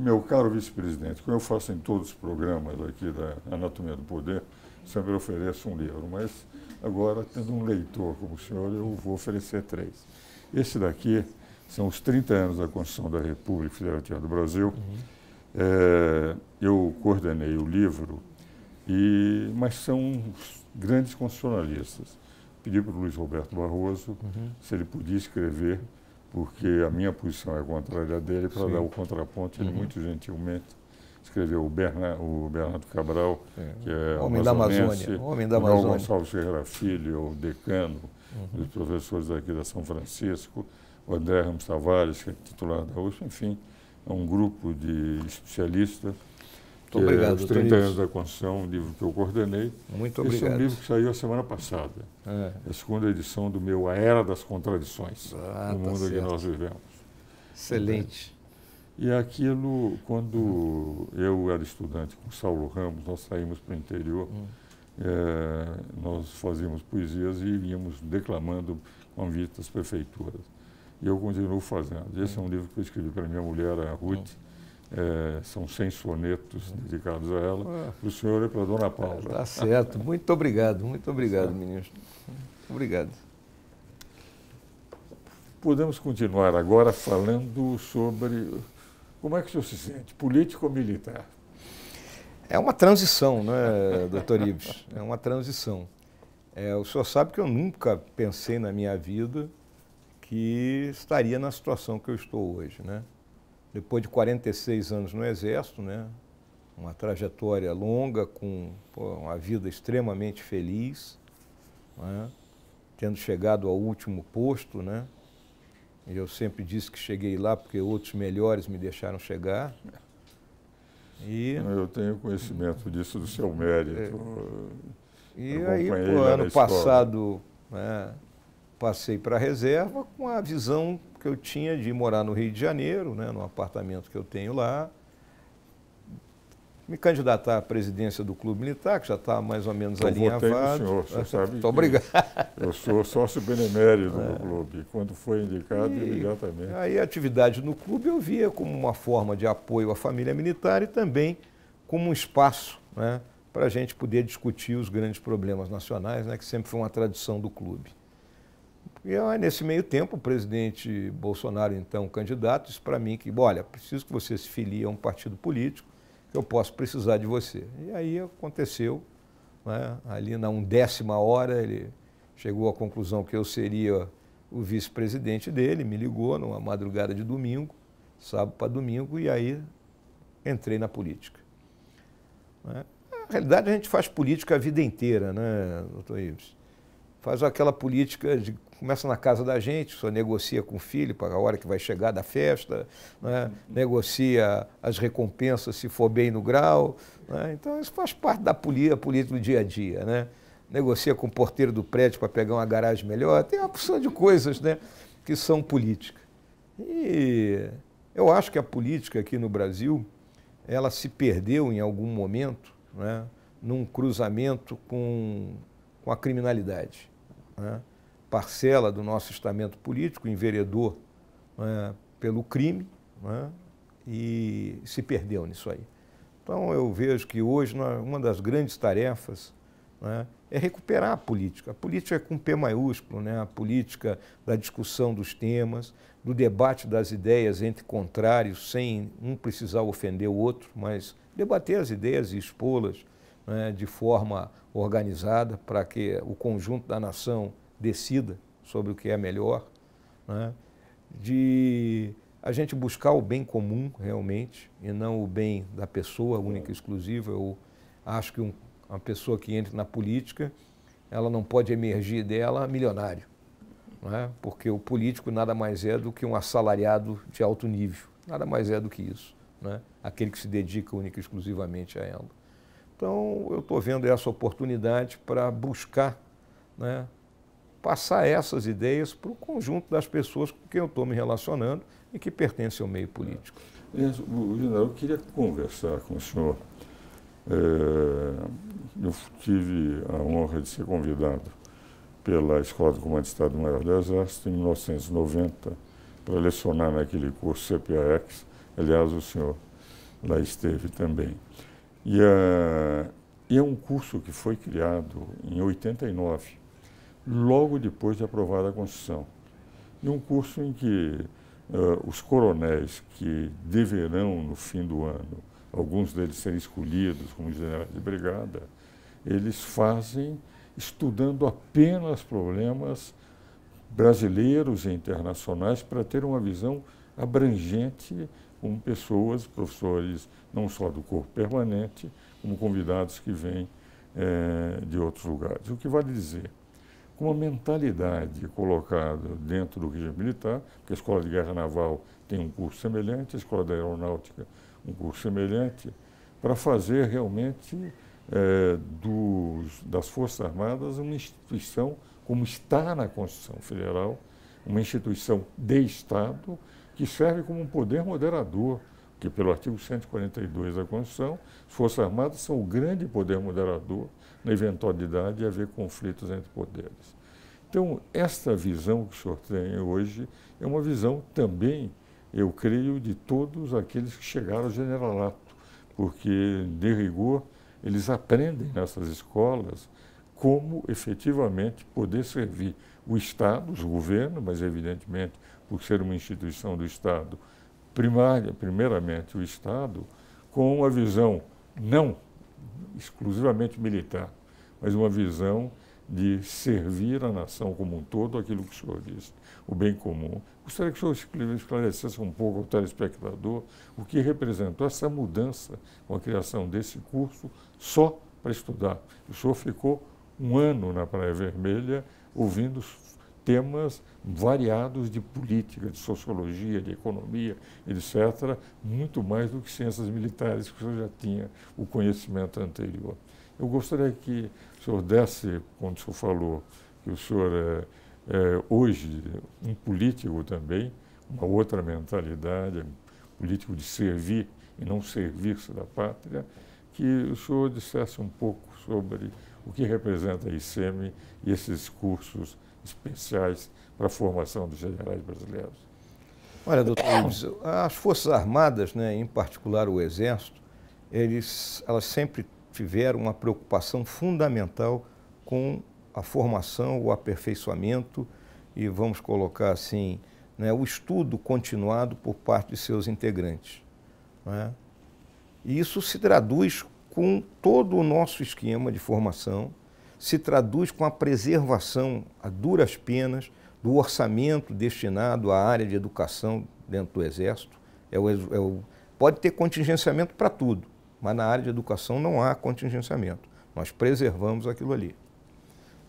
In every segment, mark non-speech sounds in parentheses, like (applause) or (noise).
Meu caro vice-presidente, como eu faço em todos os programas aqui da Anatomia do Poder, sempre ofereço um livro, mas agora, tendo um leitor como o senhor, eu vou oferecer três. Esse daqui são os 30 anos da Constituição da República Federativa do Brasil. Uhum. É, eu coordenei o livro, e, mas são grandes constitucionalistas. Pedi para o Luiz Roberto Barroso uhum. se ele podia escrever porque a minha posição é contrária à dele, para dar o contraponto, ele uhum. muito gentilmente escreveu o, o Bernardo Cabral, Sim. É. que é homem da Amazônia, homem da Amazônia. O Gonçalves Ferreira Filho, o decano uhum. dos professores aqui da São Francisco, o André Ramos Tavares, que é titular da USP, enfim, é um grupo de especialistas muito é obrigado, é, Os 30 anos da construção, um livro que eu coordenei. Muito obrigado. Esse é um livro que saiu a semana passada. É. é. A segunda edição do meu A Era das Contradições, ah, no tá mundo certo. que nós vivemos. Excelente. E aquilo, quando eu era estudante com Saulo Ramos, nós saímos para o interior, hum. é, nós fazíamos poesias e íamos declamando convite às prefeituras. E eu continuo fazendo. Esse é um hum. livro que eu escrevi para minha mulher, a Ruth. Hum é, são 100 sonetos dedicados a ela, ah. o senhor é para a dona Paula. Está certo. Muito obrigado, muito obrigado, ministro. Obrigado. Podemos continuar agora falando sobre como é que o senhor se sente, político ou militar? É uma transição, né, doutor Ives? É uma transição. É, o senhor sabe que eu nunca pensei na minha vida que estaria na situação que eu estou hoje, né? depois de 46 anos no Exército, né? uma trajetória longa, com pô, uma vida extremamente feliz, né? tendo chegado ao último posto. Né? E eu sempre disse que cheguei lá porque outros melhores me deixaram chegar. E... Eu tenho conhecimento disso do seu mérito. É. E aí, pô, ano passado, né, passei para a reserva com a visão que eu tinha de morar no Rio de Janeiro, né, no apartamento que eu tenho lá, me candidatar à presidência do Clube Militar, que já está mais ou menos eu então, alinhavado. Eu senhor, você (laughs) sabe. Estou obrigado. Eu sou sócio benemérito do é. clube. Quando foi indicado, e imediatamente. Aí a atividade no clube eu via como uma forma de apoio à família militar e também como um espaço né, para a gente poder discutir os grandes problemas nacionais, né, que sempre foi uma tradição do clube. E aí, ah, nesse meio tempo, o presidente Bolsonaro, então candidato, disse para mim que, olha, preciso que você se filie a um partido político, que eu posso precisar de você. E aí aconteceu, né? ali na undécima hora, ele chegou à conclusão que eu seria o vice-presidente dele, me ligou numa madrugada de domingo, sábado para domingo, e aí entrei na política. Né? Na realidade, a gente faz política a vida inteira, né, doutor Ives? Faz aquela política de começa na casa da gente, só negocia com o filho para a hora que vai chegar da festa, né? Uhum. negocia as recompensas se for bem no grau. Né? Então, isso faz parte da política, política do dia a dia. Né? Negocia com o porteiro do prédio para pegar uma garagem melhor. Tem uma porção de coisas né, que são política. E eu acho que a política aqui no Brasil ela se perdeu em algum momento né, num cruzamento com, com a criminalidade. Né? parcela do nosso estamento político, enveredou né, pelo crime né, e se perdeu nisso aí. Então eu vejo que hoje uma das grandes tarefas né, é recuperar a política. A política é com P maiúsculo, né, a política da discussão dos temas, do debate das ideias entre contrários, sem um precisar ofender o outro, mas debater as ideias e expô-las né, de forma organizada para que o conjunto da nação decida sobre o que é melhor, né? de a gente buscar o bem comum realmente e não o bem da pessoa única e exclusiva. Eu acho que um, uma pessoa que entra na política, ela não pode emergir dela milionário, né? porque o político nada mais é do que um assalariado de alto nível, nada mais é do que isso, né? aquele que se dedica única e exclusivamente a ela. Então, eu estou vendo essa oportunidade para buscar né, passar essas ideias para o conjunto das pessoas com quem eu estou me relacionando e que pertencem ao meio político. General, eu queria conversar com o senhor. É, eu tive a honra de ser convidado pela Escola do Comando de Estado-Maior do Exército em 1990 para lecionar naquele curso CPAX. Aliás, o senhor lá esteve também. E, a, ah, e é um curso que foi criado em 89 logo depois de aprovada a Constituição. E um curso em que uh, os coronéis que deverão, no fim do ano, alguns deles serem escolhidos como generais de brigada, eles fazem estudando apenas problemas brasileiros e internacionais para ter uma visão abrangente com pessoas, professores não só do corpo permanente, como convidados que vêm é, de outros lugares. O que vale dizer com uma mentalidade colocada dentro do regime militar, porque a Escola de Guerra Naval tem um curso semelhante, a Escola da Aeronáutica um curso semelhante, para fazer realmente é, dos, das Forças Armadas uma instituição, como está na Constituição Federal, uma instituição de Estado que serve como um poder moderador que pelo artigo 142 da Constituição, as Forças Armadas são o grande poder moderador na eventualidade de haver conflitos entre poderes. Então, esta visão que o senhor tem hoje é uma visão também, eu creio, de todos aqueles que chegaram ao generalato, porque, de rigor, eles aprendem nessas escolas como efetivamente poder servir o Estado, os governos, mas evidentemente, por ser uma instituição do Estado, primária, primeiramente o Estado, com uma visão não exclusivamente militar, mas uma visão de servir a nação como um todo, aquilo que o senhor disse, o bem comum. Gostaria que o senhor esclarecesse um pouco ao telespectador o que representou essa mudança com a criação desse curso só para estudar. O senhor ficou um ano na Praia Vermelha ouvindo temas variados de política, de sociologia, de economia, etc., muito mais do que ciências militares, que o senhor já tinha o conhecimento anterior. Eu gostaria que o senhor desse, quando o senhor falou que o senhor é, é hoje um político também, uma outra mentalidade, político de servir e não servir-se da pátria, que o senhor dissesse um pouco sobre o que representa a ICEME e esses cursos especiais para a formação dos generais brasileiros. Olha, doutor as Forças Armadas, né, em particular o Exército, eles, elas sempre tiveram uma preocupação fundamental com a formação, o aperfeiçoamento e, vamos colocar assim, né, o estudo continuado por parte de seus integrantes. Né? E isso se traduz com todo o nosso esquema de formação, se traduz com a preservação a duras penas do orçamento destinado à área de educação dentro do Exército. É o, é o, pode ter contingenciamento para tudo, mas na área de educação não há contingenciamento. Nós preservamos aquilo ali.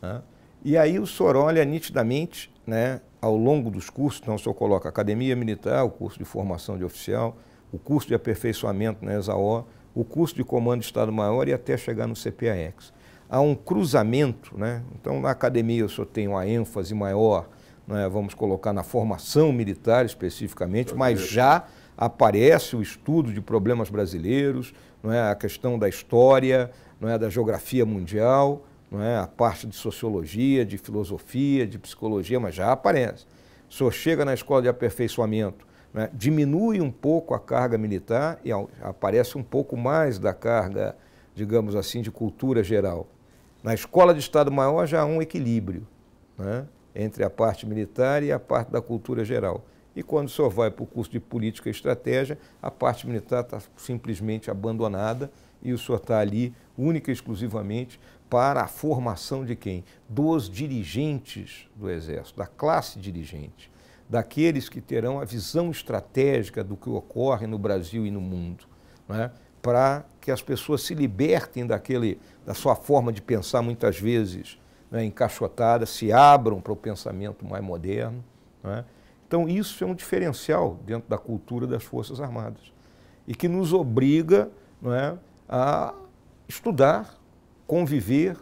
Né? E aí o senhor olha nitidamente, né, ao longo dos cursos, então o senhor coloca academia militar, o curso de formação de oficial, o curso de aperfeiçoamento na ESAO, o curso de comando de Estado-Maior e até chegar no CPAX há um cruzamento. Né? Então, na academia, eu só tenho uma ênfase maior, né? vamos colocar na formação militar especificamente, mas já aparece o estudo de problemas brasileiros, não é? a questão da história, não é? da geografia mundial, não é? a parte de sociologia, de filosofia, de psicologia, mas já aparece. O senhor chega na escola de aperfeiçoamento, né? diminui um pouco a carga militar e aparece um pouco mais da carga, digamos assim, de cultura geral. Na escola de Estado-Maior já há um equilíbrio né, entre a parte militar e a parte da cultura geral. E quando senhor vai para o curso de política e estratégia, a parte militar está simplesmente abandonada e o senhor está ali única e exclusivamente para a formação de quem? Dos dirigentes do Exército, da classe dirigente, daqueles que terão a visão estratégica do que ocorre no Brasil e no mundo. Né? para que as pessoas se libertem daquele, da sua forma de pensar, muitas vezes né, encaixotada, se abram para o pensamento mais moderno. Né? Então, isso é um diferencial dentro da cultura das Forças Armadas e que nos obriga é, a estudar, conviver,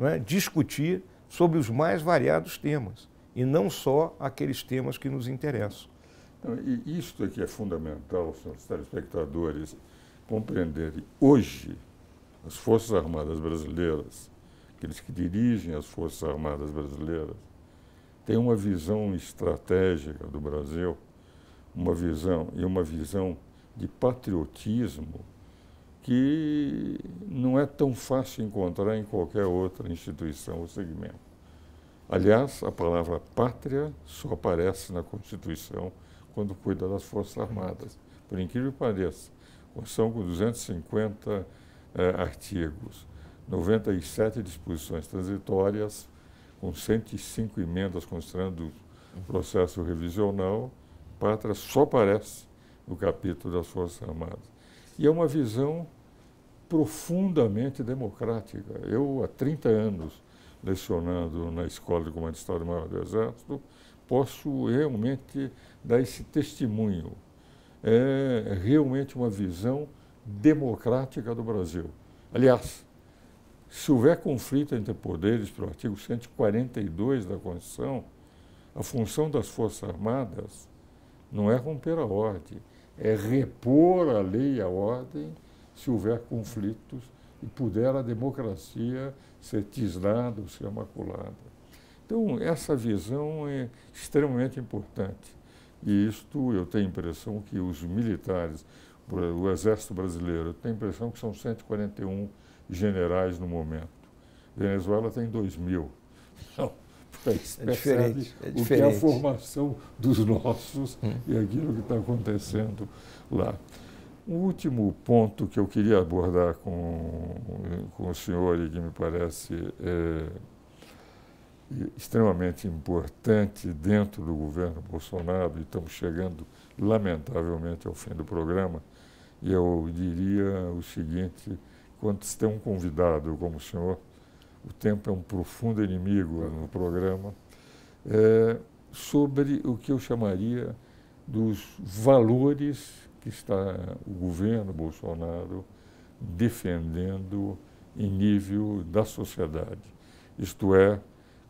é, discutir sobre os mais variados temas e não só aqueles temas que nos interessam. Então, e isto aqui é, é fundamental, senhores telespectadores compreenderem hoje as Forças Armadas Brasileiras, aqueles que dirigem as Forças Armadas Brasileiras, têm uma visão estratégica do Brasil, uma visão e uma visão de patriotismo que não é tão fácil encontrar em qualquer outra instituição ou segmento. Aliás, a palavra pátria só aparece na Constituição quando cuida das Forças Armadas, por incrível que pareça são com 250 eh, artigos, 97 disposições transitórias, com 105 emendas considerando o processo revisional, Pátria só aparece no capítulo das Forças Armadas. E é uma visão profundamente democrática. Eu, há 30 anos, lecionando na Escola de Comando de Estado Maior do Exército, posso realmente dar esse testemunho é realmente uma visão democrática do Brasil. Aliás, se houver conflito entre poderes pelo artigo 142 da Constituição, a função das Forças Armadas não é romper a ordem, é repor a lei e a ordem se houver conflitos e puder a democracia ser tisnada ou ser maculada. Então, essa visão é extremamente importante. E isto, eu tenho a impressão que os militares, o Exército Brasileiro, eu tenho a impressão que são 141 generais no momento. Venezuela tem 2 mil. Então, (laughs) é, é diferente, é diferente. o que é a formação dos nossos hum. e aquilo que está acontecendo lá. Um último ponto que eu queria abordar com, com o senhor e que me parece é, extremamente importante dentro do governo Bolsonaro, e estamos chegando, lamentavelmente, ao fim do programa, e eu diria o seguinte, quando se tem um convidado como o senhor, o tempo é um profundo inimigo no programa, é, sobre o que eu chamaria dos valores que está o governo Bolsonaro defendendo em nível da sociedade. Isto é,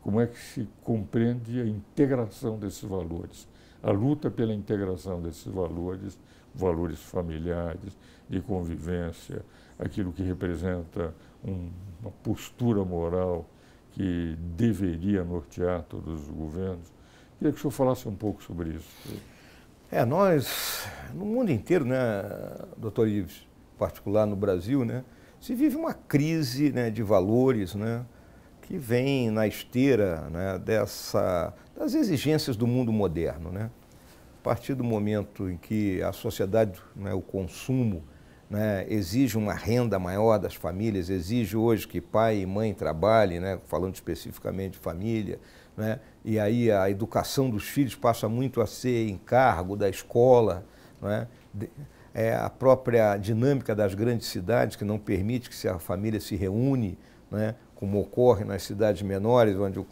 como é que se compreende a integração desses valores, a luta pela integração desses valores, valores familiares, de convivência, aquilo que representa um, uma postura moral que deveria nortear todos os governos. Queria que o senhor falasse um pouco sobre isso. É, nós, no mundo inteiro, né, doutor Ives, em particular no Brasil, né, se vive uma crise né, de valores, né, que vem na esteira né, dessa, das exigências do mundo moderno. Né? A partir do momento em que a sociedade, né, o consumo, né, exige uma renda maior das famílias, exige hoje que pai e mãe trabalhem, né, falando especificamente de família, né, e aí a educação dos filhos passa muito a ser encargo da escola, né, é, a própria dinâmica das grandes cidades que não permite que se a família se reúne, né, como ocorre nas cidades menores, onde o,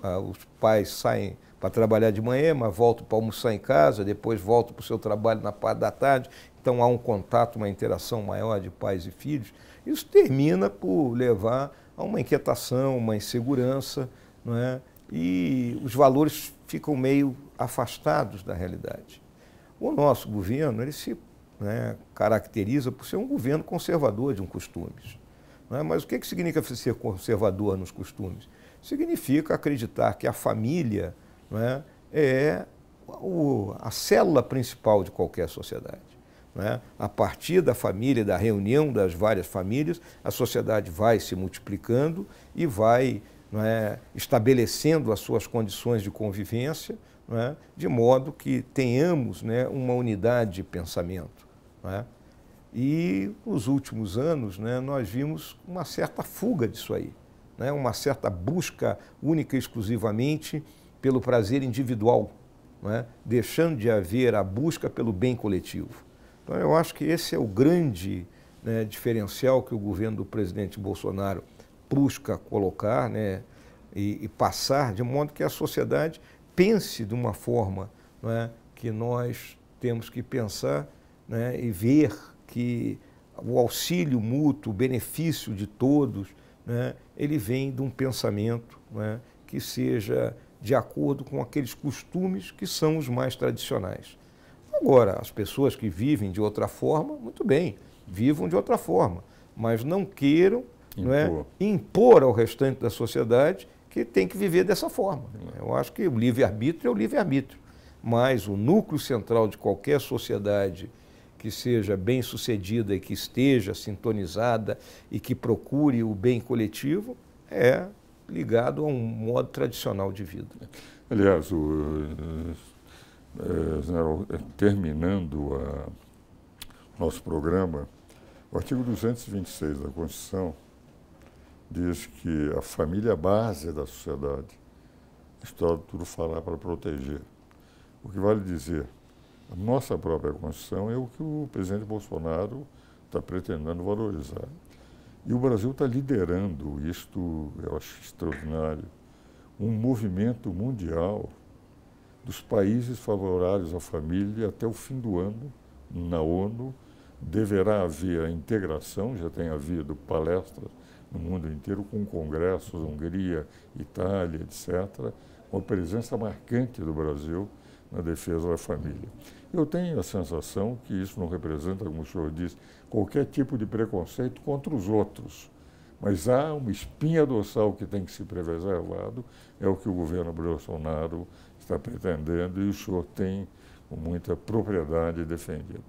a, os pais saem para trabalhar de manhã, mas voltam para almoçar em casa, depois voltam para o seu trabalho na parte da tarde. Então há um contato, uma interação maior de pais e filhos. Isso termina por levar a uma inquietação, uma insegurança, não é? e os valores ficam meio afastados da realidade. O nosso governo ele se né, caracteriza por ser um governo conservador de um costumes. Né? Mas o que, que significa ser conservador nos costumes? Significa acreditar que a família né, é o, a célula principal de qualquer sociedade. Né? A partir da família, da reunião das várias famílias, a sociedade vai se multiplicando e vai né, estabelecendo as suas condições de convivência, né, de modo que tenhamos né, uma unidade de pensamento. Né? E nos últimos anos né, nós vimos uma certa fuga disso aí, né, uma certa busca única e exclusivamente pelo prazer individual, né, deixando de haver a busca pelo bem coletivo. Então eu acho que esse é o grande né, diferencial que o governo do presidente Bolsonaro busca colocar né, e, e passar, de modo que a sociedade pense de uma forma né, que nós temos que pensar né, e ver que o auxílio mútuo, o benefício de todos, né, ele vem de um pensamento né, que seja de acordo com aqueles costumes que são os mais tradicionais. Agora, as pessoas que vivem de outra forma, muito bem, vivam de outra forma, mas não queiram é, impor, impor ao restante da sociedade que tem que viver dessa forma. Eu acho que o livre-arbítrio é o livre-arbítrio, mas o núcleo central de qualquer sociedade que seja bem sucedida e que esteja sintonizada e que procure o bem coletivo é ligado a um modo tradicional de vida. Aliás, o, é, terminando o nosso programa, o artigo 226 da Constituição diz que a família é a base da sociedade. está tudo falado para proteger. O que vale dizer a nossa própria Constituição é o que o presidente Bolsonaro está pretendendo valorizar. E o Brasil está liderando, isto eu acho extraordinário, um movimento mundial dos países favoráveis à família até o fim do ano, na ONU, deverá haver a integração, já tem havido palestras no mundo inteiro, com congressos, Hungria, Itália, etc., com a presença marcante do Brasil na defesa da família. Eu tenho a sensação que isso não representa, como o senhor disse, qualquer tipo de preconceito contra os outros. Mas há uma espinha dorsal que tem que se preservado, é o que o governo Bolsonaro está pretendendo e o senhor tem com muita propriedade defendido.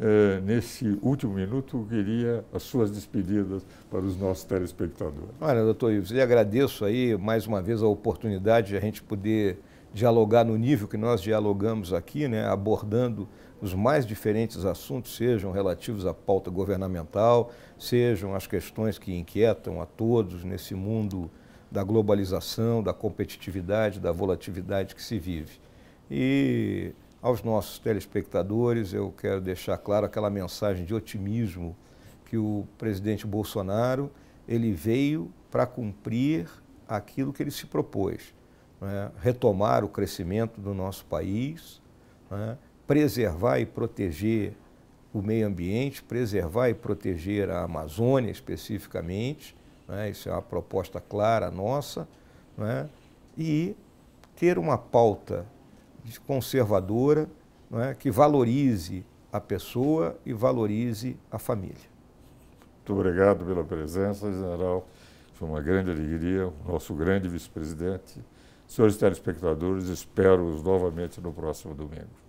É, nesse último minuto, eu queria as suas despedidas para os nossos telespectadores. Olha, doutor Ives, lhe agradeço aí mais uma vez a oportunidade de a gente poder dialogar no nível que nós dialogamos aqui, né, abordando os mais diferentes assuntos, sejam relativos à pauta governamental, sejam as questões que inquietam a todos nesse mundo da globalização, da competitividade, da volatilidade que se vive. E aos nossos telespectadores, eu quero deixar claro aquela mensagem de otimismo que o presidente Bolsonaro, ele veio para cumprir aquilo que ele se propôs né, retomar o crescimento do nosso país, né, preservar e proteger o meio ambiente, preservar e proteger a Amazônia especificamente, né, isso é uma proposta clara nossa, né, e ter uma pauta conservadora né, que valorize a pessoa e valorize a família. Muito obrigado pela presença, general. Foi uma grande alegria. o Nosso grande vice-presidente, Senhores telespectadores, espero-os novamente no próximo domingo.